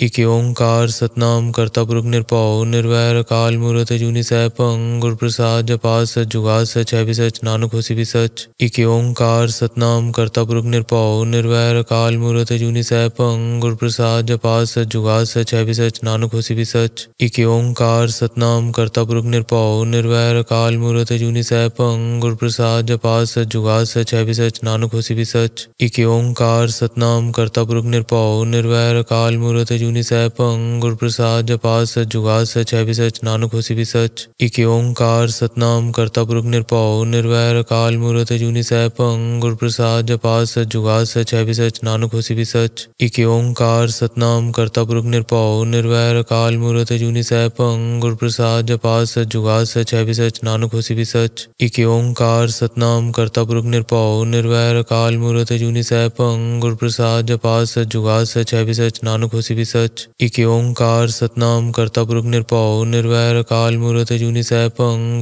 इके ओंकार सतनाम करता पुरुष निरपाओ निर्वैर काल मूर्त जूनी सह पंग गुर प्रसाद जपा सच जुगा सच है सच नानक होसी भी सच इके ओंकार सतनाम करता पुरुष निरपाओ निर्वैर काल मूर्त जूनी सह पंग गुर प्रसाद जपा सच जुगा सच है सच नानक होसी भी सच इके ओंकार सतनाम करता पुरुष निरपाओ निर्वैर काल मूर्त जूनी सह पंग गुर प्रसाद जपा सच जुगा सच है सच नानक होसी भी सच इके ओंकार सतनाम करता पुरुष निरपाओ निर्वैर काल मूर्त जूनि सह पंग गुर प्रसाद जपा सच जुगा सच है सच नानक होसी भी सच इक ओंकार सतनाम करता पुरुख निरपाओ निर्वैर काल मूर्त जूनि सह पंग गुर प्रसाद जपा सच जुगा सच है सच नानक होसी भी सच इक ओंकार सतनाम करता पुरुख निरपाओ निर्वैर काल मूर्त जूनि सैप पंग गुर प्रसाद जपा सच जुगा सच है सच नानक होसी भी सच इक ओंकार सतनाम करता पुरुख निरपाओ निर्वैर काल मूर्त जूनि सैप पंग गुर प्रसाद जपा सच जुगा सच है सच नानक होसी भी सच सच इके ओंकार सतनाम करता पुरुष निरपाओ निर्वैर काल मूर्त जूनी सह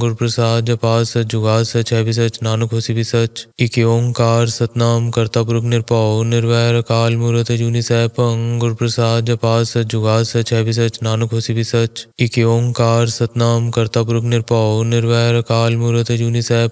गुरु प्रसाद जपा सच जुगा सच है भी सच नानक होसी भी सच इके ओंकार सतनाम करता पुरुष निरपाओ निर्वैर काल मूर्त जूनी सह पंग प्रसाद जपा सच जुगा सच है भी सच नानक होसी भी सच इके ओंकार सतनाम करता पुरुष निरपाओ निर्वैर काल मूर्त जूनी सह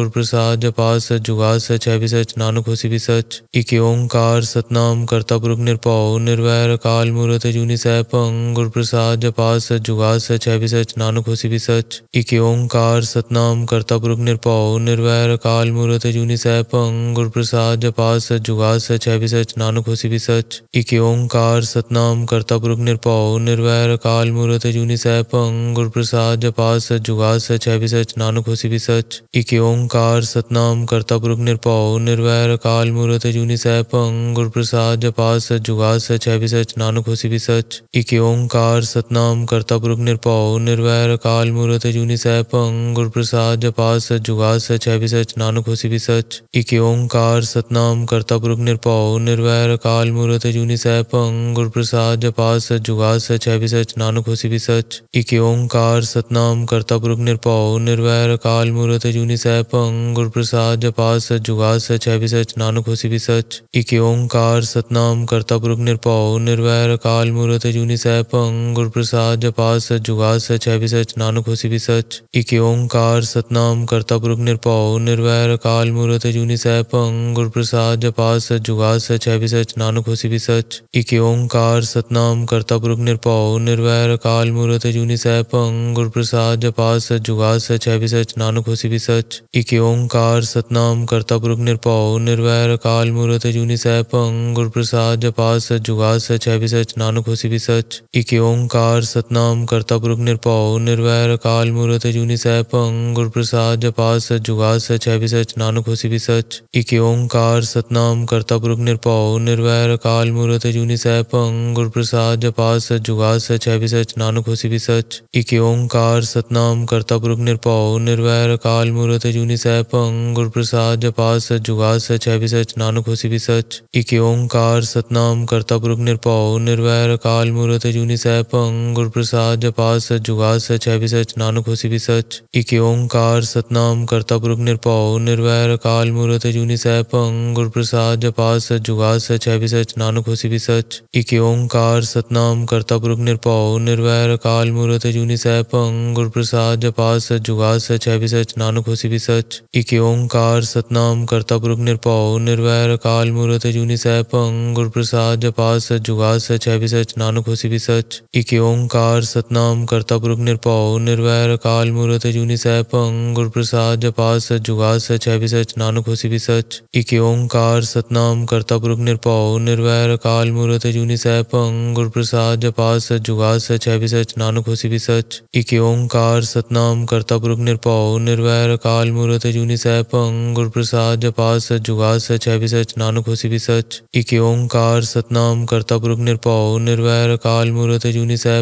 गुरु प्रसाद जपा सच जुगा सच है भी सच नानक होसी भी सच इके ओंकार सतनाम करता पुरुष निरपाओ निर्वैर काल मूरत जूनी सह पंग गुर प्रसाद जपात सच जुगा सच है सच नानक हसी भी सच इक ओंकार सतनाम करता पुरुष निरपाओ निर्वैर काल मूरत जूनी सह पंग प्रसाद सच जुगा सच है सच नानक हसी भी सच इक ओंकार सतनाम करता पुरुष निरपाओ निर्वैर काल मूरत जूनी सह पंग गुर प्रसाद जपात सच जुगा सच है सच नानक होसी भी सच इक ओंकार सतनाम करता पुरुष निरपाओ निर्वैर काल मूरत जूनी सह पंग गुर प्रसाद जपात सच जुगा सच है सच नानक ठोसी सच इके ओंकार सतनाम करता पुरुष निरपाओ निर्वैर काल मूर्त जूनी सैपंग गुरु प्रसाद जपा सच जुगा सच है भी सच नानक होसी भी सच इके ओंकार सतनाम करता पुरुष निरपाओ निर्वैर काल मूर्त जूनी सैपंग गुरु प्रसाद जपा सच जुगा सच है भी सच नानक होसी भी सच इके ओंकार सतनाम करता पुरुष निरपाओ निर्वैर काल मूर्त जूनी सैपंग गुरु प्रसाद जपा सच जुगा सच है भी सच नानक होसी भी सच इके ओंकार सतनाम करता पुरुष निरपाओ निर्वैर अकाल मूरत जूनी सह पंग गुर प्रसाद जपात सच जुगा सच है सच नानक होसी भी सच इक ओंकार सतनाम करता पुरुख निरपाओ निर्वैर अकाल मूरत जूनी सह पंग गुर प्रसाद जपात सच जुगा सच है सच नानक होसी भी सच इक ओंकार सतनाम करता पुरुख निरपाओ निर्वैर अकाल मूर्त जूनी सह पंग गुर प्रसाद जपात सच जुगा सच है सच नानक होसी भी सच इक ओंकार सतनाम करता पुरुख निरपाओ निर्वैर अकाल मूरत जूनी सह पंग गुर प्रसाद जपात सच जुगा सच है सच सच नानक होसी भी सच इके ओंकार सतनाम करता पुरुख निरपाओ निर्वैर काल मूर्त जूनी सह पंग गुर प्रसाद जपा सच जुगा सच है भी सच नानक होसी भी सच इके ओंकार सतनाम करता पुरुख निरपाओ निर्वैर काल मूर्त जूनी सह पंग गुर प्रसाद जपा सच जुगा सच है भी सच नानक होसी भी सच इके ओंकार सतनाम करता पुरुख निरपाओ निर्वैर काल मूर्त जूनी सह पंग गुर प्रसाद जपा सच जुगा सच है भी सच नानक होसी भी सच इके ओंकार सतनाम करता पुरुष निरपाओ निर्वैर काल मूरत जूनि सह पंग गुर प्रसाद सच जुगा सच है भी सच नानक होशि भी सच इक ओंकार सतनाम करता पुरुख निरपौ निर्वैर काल मूरत जूनि सह पंग गुर प्रसाद सच जुगा सच है भी सच नानक होशि भी सच इके ओंकार सतनाम करता पुरुख निरपौ निर्वैर काल मूरत जूनि सहपंग पंग गुर प्रसाद सच जुगा सच है भी सच नानक होशि भी सच इके ओंकार सतनाम करता पुरुख निरपौ निर्वैर काल मूरत जूनि सह पंग गुर प्रसाद सच जुगा सच चाय सच नानक होसी सच इके ओंकार सतनाम करता पुरुख निरपाओ निर्वैर काल मूर्त जूनि सह पंग गुर प्रसाद जपास सच जुगा सच है विसर्च नानक होसी विसर्च इके ओंकार सतनाम करता पुरुख निरपाओ निर्वैर काल मूर्त जूनि सह पंग गुर प्रसाद जपास सच जुगा सच है विसर्च नानक होसी विसर्च इके ओंकार सतनाम करता पुरुख निरपाओ निर्वैर काल मूर्त जूनि सह पंग गुर प्रसाद जपास सच जुगास सच है सच नानक होसी सच इके ओंकार सतनाम करता पुरुख निरपाओ निर्वैर काल मूरत जूनि सह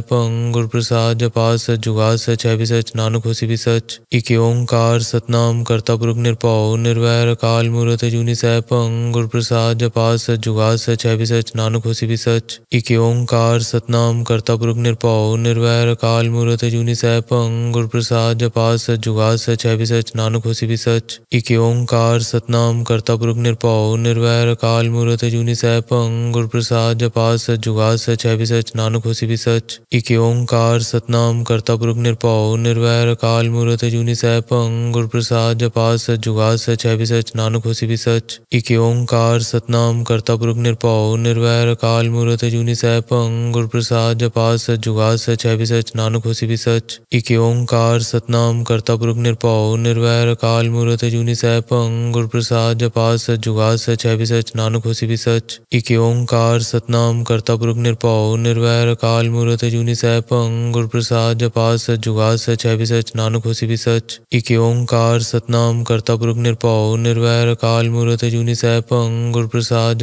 गुर प्रसाद जपा सच जुगा सच है सच नानक होसी भी सच इक ओंकार सतनाम करता पुरुख निरपौ निर्वैर काल मूरत जूनि सह पंग गुर प्रसाद जपा सच जुगा सच है सच नानक होसी भी सच इक ओंकार सतनाम करता पुरुख निरपौ निर्वैर काल मूरत जूनि सह गुर प्रसाद जपा सच जुगा सच है सच नानक होसी भी सच इके ओंकार सतनाम करता पुरुख निरपौ निर्वैर काल मूरत जूनि सह पंग गुर प्रसाद जपा सच जुगा भगवान सच है भी सच नानक होशी भी सच इक ओंकार सतनाम करता पुरुख निरपाओ निर्वैर काल मूर्त जूनि सह पंग गुर प्रसाद जपा सच जुगा सच है भी सच नानक होशी भी सच इक ओंकार सतनाम करता पुरुख निरपाओ निर्वैर काल मूर्त जूनी सह पंग गुर प्रसाद जपा सच जुगा सच है भी सच नानक होशी भी सच इके ओंकार सतनाम करता पुरुख निरपाओ निर्वैर काल मूर्त जूनि सह पंग गुर प्रसाद जपा सच जुगा सच है भी सच नानक होशी भी सच इके ओंकार सतनाम करता गुरुक निरपाओ निर्वैर काल मूरत जूनी सह पंग गुर प्रसाद जपात सच जुगात सच है सच नानक होसी भी सच इक ओंकार सतनाम करता पुरुख निरपाओ निर्वैर काल मूरत जूनि सह पंग गुर सच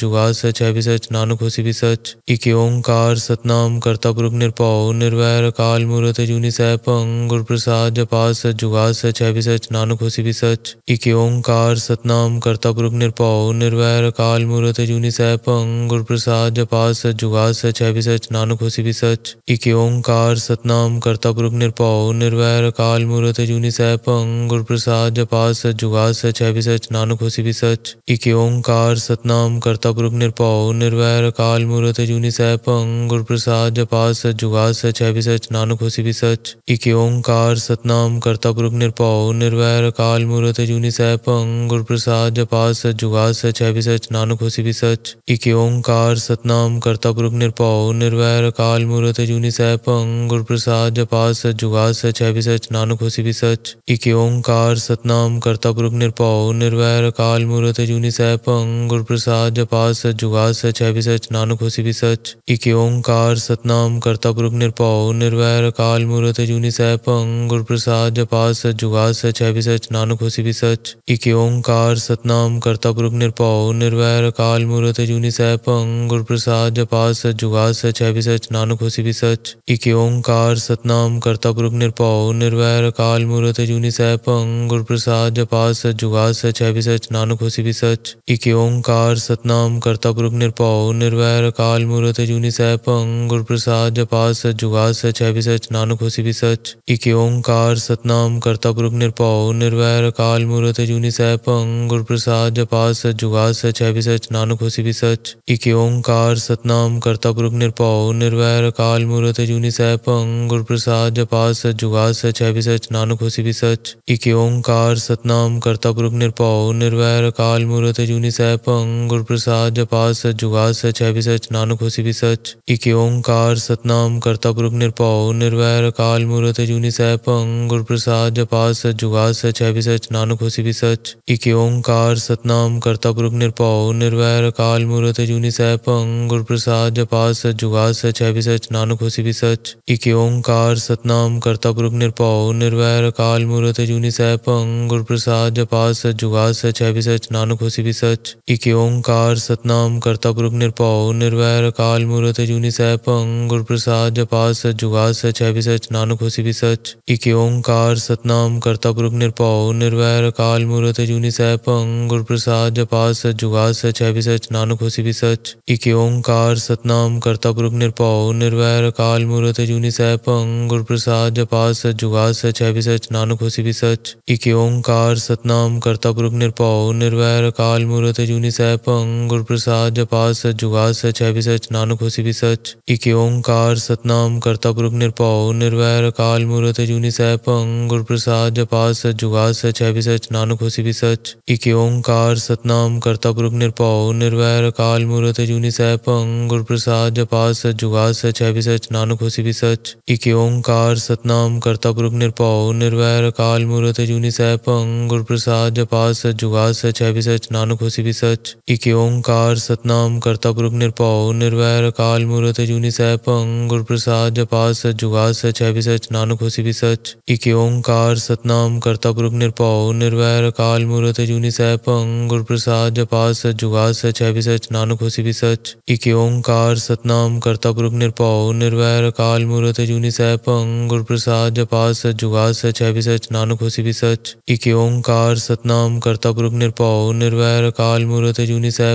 जुगात सच है सच नानक होसी भी सच इके ओंकार सतनाम करता पुरुख निरपाओ निर्वैर काल मूरत जूनि सहपंग पंग गुर प्रसाद जपात सच जुगात सच है सच नानक होसी भी सच इक ओंकार सतनाम करता पुरुख निरपाओ निर्वैर काल मूरत जूनि सह पंग गुर प्रसाद सच जुगा सच है भी सच नानक होसी भी सच इक ओंकार सतनाम करता पुरुष निरपाओ निर्वैर काल मूर्त जूनी सह पंग गुर प्रसाद जपा सच जुगा सच है भी सच नानक होसी भी सच इक ओंकार सतनाम करता पुरुष निरपाओ निर्वैर काल मूर्त जूनी सह पंग गुर प्रसाद जपा सच जुगा सच है भी सच नानक होसी भी सच इक ओंकार सतनाम करता पुरुष निरपाओ निर्वैर काल मूर्त जूनी सह पंग गुर प्रसाद जपा सच जुगा सच है भी सच नानक होसी भी सच इक ओंकार सतनाम कर्तापुरुष निरपाव निर्वैर काल मूर्त जूनि सहपंग गुरु प्रसाद जपास सच जुगा सच है सच नानक होसी भी सच इक ओंकार सतनाम कर्तापुरुष निरपाव निर्वैर काल मूर्त जूनि सैप गुरु प्रसाद जपास सच जुगा सच है सच नानक होसी भी सच इके ओंकार सतनाम कर्तापुरुष निरपाव निर्वैर काल मूर्त जूनि सहपंग गुरु प्रसाद जपास सच जुगा सच है सच नानक होसी भी सच इक ओंकार सतनाम कर्तापुरुष निरपाव निर्वैर काल मूर्त जूनि सैप गुरु प्रसाद जपा सच जुगा सच है भी सच नानक होसी भी सच इक ओंकार सतनाम करता पुरुख निरपाओ निर्वैर काल मूर्त जूनी सह पंग गुर प्रसाद जपा सच जुगा सच है भी सच नानक होसी भी सच इक ओंकार सतनाम करता पुरुख निरपाओ निर्वैर काल मूर्त जूनी सह पंग गुर प्रसाद जपा सच जुगा सच है भी सच नानक होसी भी सच इक ओंकार सतनाम करता पुरुख निरपाओ निर्वैर काल मूर्त जूनी सह पंग गुर प्रसाद जपा सच जुगा सच है भी सच नानक होसी भी सच इक ओंकार सतनाम करता पुरुख निरपाओ निर्वैर काल मूर्त जूनि सह पंग गुर प्रसाद जपात सच जुगा सच है भी सच नानक होसी भी सच इक ओंकार सतनाम करता पुरुख निरपाओ निर्वैर काल मूर्त जूनी सह पंग गुर प्रसाद जपात सच जुगा सच है भी सच नानक होसी भी सच इक ओंकार सतनाम करता पुरुख निरपाओ निर्वैर काल मूर्त जूनि सह पंग गुर प्रसाद जपात सच जुगा सच है भी सच नानक होसी भी सच इक ओंकार सतनाम करता पुरुख निरपाओ निर्वैर काल मूर्त जूनि सह पंग गुर प्रसाद जपा सच जुगा सच है सच नानक होसी भी सच इके ओंकार सतनाम करता पुरुष निरपाओ निर्वैर काल मूर्त जूनी सह पंग गुर प्रसाद जपा सच जुगा सच है सच नानक होसी भी सच इक ओंकार सतनाम करता पुरुष निरपाओ निर्वैर काल मूर्त जूनी सह पंग गुर प्रसाद जपा सच जुगा सच है सच नानक होसी भी सच इके ओंकार सतनाम करता पुरुष निरपाओ निर्वैर काल मूर्त जूनी सह पंग गुर प्रसाद जपा सच जुगा सच है सच नानक होसी भी सच इके ओंकार ओंकार सतनाम करता पुरुख निरपाओ निर्वैर काल मूर्त जूनि सह गुर प्रसाद जपा सच जुगा सच है सच नानक हसी भी सच इक ओंकार सतनाम करता पुरुख निरपाओ निर्वैर काल मूर्त जूनि सह गुर प्रसाद जपा सच जुगा सच है सच नानक हसी भी सच इके ओंकार सतनाम करता पुरुख निरपाओ निर्वैर काल मूर्त जूनि सह पंग गुर प्रसाद जपा सच जुगा सच है सच नानक हसी भी सच इक ओंकार सतनाम करता पुरुख निरपाओ निर्वैर काल मूर्त जूनि सह पंग गुरु प्रसाद जपा सच जुगा सच है सच नानक होसी भी सच इक ओंकार सतनाम करता पुरुख निरपाओ निर्वैर काल मूर्त जूनी सह पंग गुर प्रसाद जपा सच जुगा सच है सच नानक होसी भी सच इक ओंकार सतनाम करता पुरुख निरपाओ निर्वैर काल मूर्त जूनी सह पंग गुर प्रसाद जपा सच जुगा सच है सच नानक होसी भी सच इक ओंकार सतनाम करता पुरुख निरपाओ निर्वैर काल मूर्त जूनी सह पंग गुर प्रसाद जपा सच जुगा सच है सच नानक होसी भी सच इक ओंकार सतनाम करता पुरुख निरपाओ निर्वैर काल मूरत जूनि सह गुर प्रसाद जपा सच जुगा सच है सच नानक हसी भी सच इक ओंकार सतनाम करता पुरुख निरपाओ निर्वैर काल मूरत जूनि सह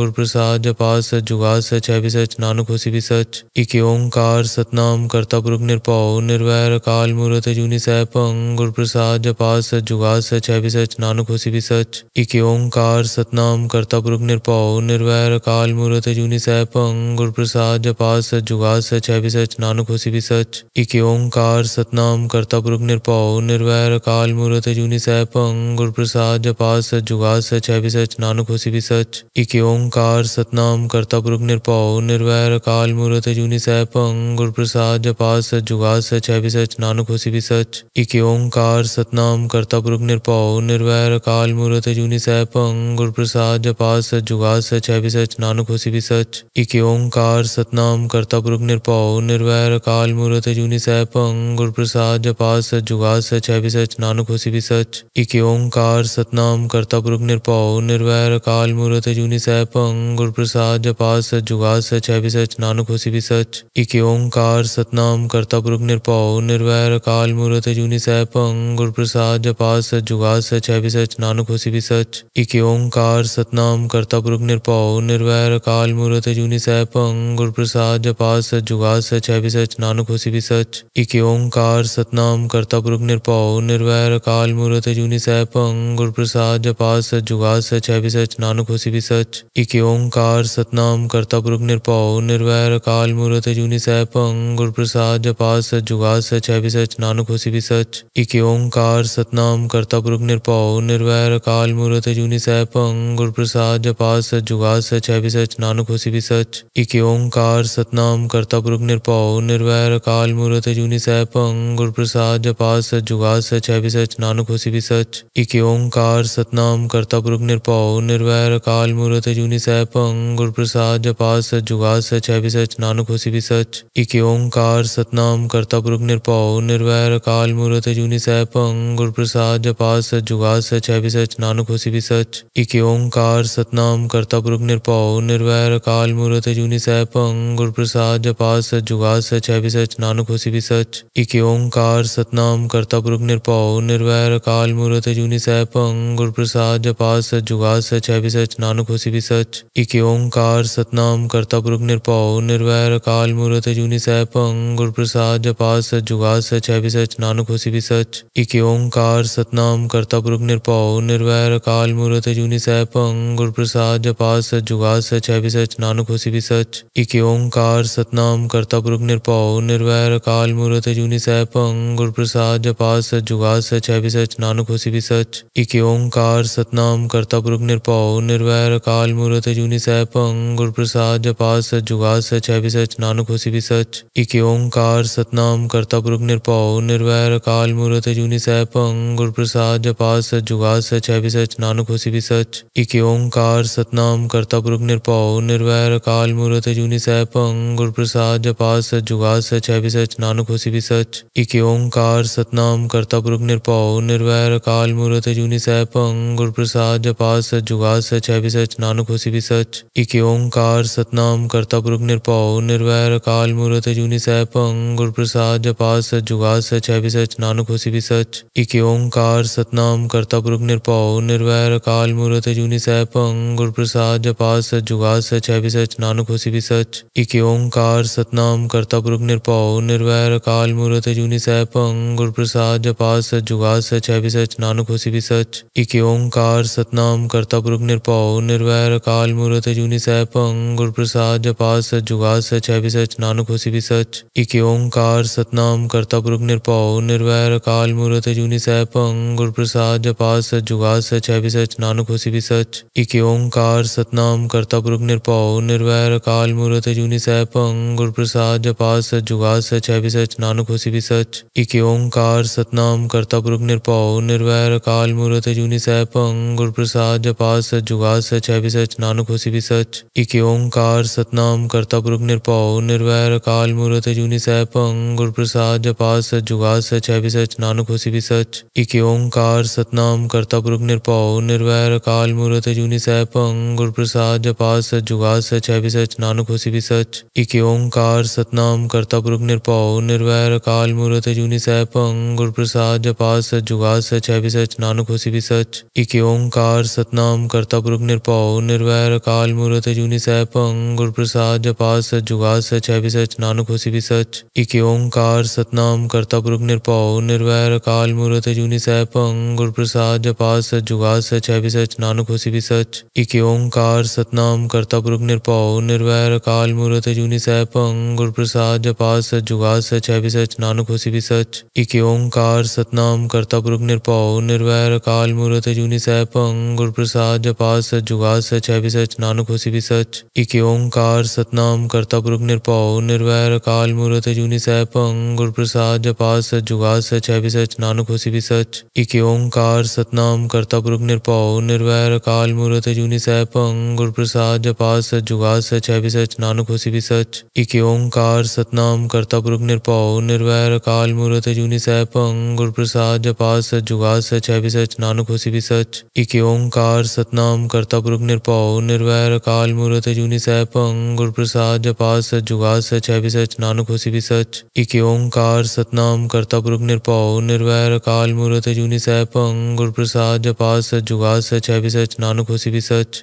गुर प्रसाद जपा सच जुगा सच है सच नानक हसी भी सच इके ओंकार सतनाम करता पुरुख निरपाओ निर्वैर काल मूरत जूनि सह पंग गुर प्रसाद जपा सच जुगा सच है सच नानक होसी भी सच इक ओंकार सतनाम करता पुरुख निरपाओ निर्वैर काल मूरत जूनि सह सह पंगुर प्रसाद जपास सच जुगाद सच है सच नानक होसी भी सच इक ओंकार सतनाम करता पुरुष निरपाओ निर्वैर काल मूर्त जूनी सह पंगुर प्रसाद जपास सच जुगाद सच है सच नानक होसी भी सच इक ओंकार सतनाम करता पुरुष निरपाओ निर्वैर काल मूर्त जूनी सह पंगुर प्रसाद जपास सच जुगाद सच है सच नानक होसी भी सच इक ओंकार सतनाम करता पुरुष निरपाओ निर्वैर काल मूर्त जूनी सह पंगुर प्रसाद जपास सच जुगाद सच है सच नानक होसी भी सच इके ओंकार सतनाम करता पुरुष निरपाओ निर्वैर काल मूर्त जूनि सह पंग प्रसाद जपात सच जुगात सच है भी सच नानक होसी भी सच इके ओंकार सतनाम करता पुरुष निरपाओ निर्वैर काल मूर्त जूनि सह पंग प्रसाद जपात सच जुगास सच है भी सच नानक होसी भी सच इके ओंकार सतनाम करता पुरुष निरपाओ निर्वैर काल मूर्त जूनि सह पंग प्रसाद जपात सच जुगात सच है भी सच नानक होसी भी सच इके ओंकार सतनाम करता पुरुष निरपाओ निर्वैर काल मूर्त सत जूनी सह पंग गुर प्रसाद जपास सच जुगा सच है सच नानक होसी भी सच इक ओंकार सतनाम करता पुरुख निरपाओ निर्वैर काल मूर्त जूनी सहप पंग गुर प्रसाद जपास सच जुगा सच है सच नानक होसी भी सच इक ओंकार सतनाम करता पुरुख निरपाओ निर्वैर काल मूर्त जूनी सह पंग गुर प्रसाद जपास सच जुगा सच है सच नानक होसी भी सच इक ओंकार सतनाम करता पुरुख निरपाओ निर्वैर काल मूर्त जूनी सह पंग गुर प्रसाद जपास सच जुगा सच है सच नानक होसी भी सच इके ओंकार सतनाम करता पुरुख निरपाओ निर्वैर काल मूर्त जूनी सह पंग गुर प्रसाद जपा सच जुगा सच है भी सच नानक होसी भी सच इके ओंकार सतनाम करता पुरुख निरपाओ निर्वैर काल मूर्त जूनी सह पंग गुर प्रसाद जपा सच जुगा सच है भी सच नानक होसी भी सच इके ओंकार सतनाम करता पुरुख निरपाओ निर्वैर काल मूर्त जूनी सह पंग गुर प्रसाद जपा सच जुगा सच है भी सच नानक होसी भी सच इके ओंकार सतनाम करता पुरुख निरपाओ निर्वैर काल काल मूरत जूनी सैप पंग गुर प्रसाद जपात सच जुगा सच है सच नानक होसी भी सच इक ओंकार सतनाम करता पुरुष निरपाओ निर्वैर काल मूरत जूनी सैप पंग गुर प्रसाद जपात सच जुगा सच है सच नानक होसी भी सच इक ओंकार सतनाम करता पुरुष निरपाओ निर्वैर काल मूरत जूनी सैप पंग गुर प्रसाद जपात सच जुगा सच है सच नानक होसी भी सच इक ओंकार सतनाम करता पुरुष निरपाओ निर्वैर काल मूरत जूनी सैप पंग गुर प्रसाद जपात सच जुगा सच है सच नानक भी सच इके ओंकार सतनाम करता पुरुष निरपाओ निर्वैर काल मूर्त जूनि सैपंग गुरु प्रसाद जपा सच जुगा सच है भी सच विसच भी सच इके ओंकार सतनाम करता पुरुष निरपाओ निर्वैर काल मूर्त जूनि सैपंग गुरु प्रसाद जपा सच जुगा सच है भी सच विसच भी सच इके ओंकार सतनाम करता पुरुष निरपाओ निर्वैर काल मूर्त जूनि सैपंग गुरु प्रसाद जपा सच जुगा सच है भी सच विसच भी सच इके ओंकार सतनाम करता पुरुष निरपाओ निर्वैर सर काल मूरत जूनी सह पंग गुर प्रसाद जपात सच जुगा सच है सच नानक होसी भी सच इक ओंकार सतनाम करता पुरुख निरपाओ निर्वैर काल मूरत जूनी सहप पंग गुर प्रसाद सच जुगा सच है सच नानक होसी भी सच इक ओंकार सतनाम करता पुरुख निरपाओ निर्वैर काल मूरत जूनी सह पंग गुर प्रसाद जपात सच जुगा सच है सच नानक होसी भी सच इक ओंकार सतनाम करता पुरुख निरपाओ निर्वैर काल मूरत जूनी सह पंग गुर प्रसाद जपात सच जुगा सच है सच नानक होसी भी सच इके ओंकार सतनाम करता पुरुख निरपाओ निर्वैर काल मूर्त जूनी सह पंग गुर प्रसाद जपा सच जुगा सच है भी सच नानक होसी भी सच इके ओंकार सतनाम करता पुरुख निरपाओ निर्वैर काल मूर्त जूनी सह पंग गुर प्रसाद जपा सच जुगा सच है भी सच नानक होसी भी सच इके ओंकार सतनाम करता पुरुख निरपाओ निर्वैर काल मूर्त जूनी सह पंग गुर प्रसाद जपास सच जुगा सच है भी सच नानक होसी भी सच इके ओंकार सतनाम करता पुरुख निरपाओ पुनर्वैर काल मूरत जूनि सह पंग गुर प्रसाद जपा सच जुगा सच है सच नानक होसी भी सच इक ओंकार सतनाम करता पुरुख निरपाओ निर्वैर काल मूरत जूनि सह पंग गुर प्रसाद जपा सच जुगा सच है सच नानक होसी भी सच इक ओंकार सतनाम करता पुरुख निरपाओ निर्वैर काल मूरत जूनि सह पंग प्रसाद जपा सच जुगा सच है सच नानक होसी भी सच इक ओंकार सतनाम करता पुरुख निरपाओ निर्वैर काल मूरत जूनि सह पंग गुर प्रसाद जपा सच सच सच है भी सच नानक होसी भी सच इक ओंकार सतनाम करता पुरुख निरपाओ निर्वैर काल मूर्त जूनी सह पंग गुर प्रसाद जपा सच जुगा सच है भी सच नानक होसी भी सच इक ओंकार सतनाम करता पुरुख निरपाओ निर्वैर काल मूर्त जूनी सह पंग गुर प्रसाद जपा सच जुगा सच है भी सच नानक होसी भी सच इक ओंकार सतनाम करता पुरुख निरपाओ निर्वैर काल मूर्त जूनी सह पंग गुर प्रसाद जपा सच जुगा सच है भी सच नानक होसी भी सच इक ओंकार सतनाम करता पुरुख निरपाओ पाओ निर्वैर काल मूरत जूनि सैप अंगुर प्रसाद जपात सच जुगा सच है सच नानक होसी भी सच इक ओंकार सतनाम करता पुरुख निरपाओ निर्वैर काल मूरत जूनि सैप अंगुर प्रसाद जपात सच जुगा सच है सच नानक होसी भी सच इक ओंकार सतनाम करता पुरुख निरपाओ निर्वैर काल मूरत जूनि सैप अंगुर प्रसाद जपात सच जुगा सच है सच नानक होसी भी सच इक ओंकार सतनाम करता पुरुख निरपाओ निर्वैर काल मूरत जूनि सैप अंगुर प्रसाद जपात सच जुगाल सच है भी सच नानक होशी भी सच इक ओंकार सतनाम करता पुरुख निरपाओ निर्वैर काल मूर्त जूनी सह पंग गुर प्रसाद जपा सच जुगाल सच है भी सच नानक होशी भी सच इक ओंकार सतनाम करता पुरुख निरपाओ निर्वैर काल मूर्त जूनी सह पंग गुर प्रसाद जपा सच जुगाल सच है भी सच नानक होशी भी सच इक ओंकार सतनाम करता पुरुख निरपाओ निर्वैर काल मूर्त जूनी सह पंग गुर प्रसाद जपा सच जुगाल सच है भी सच नानक होशी भी सच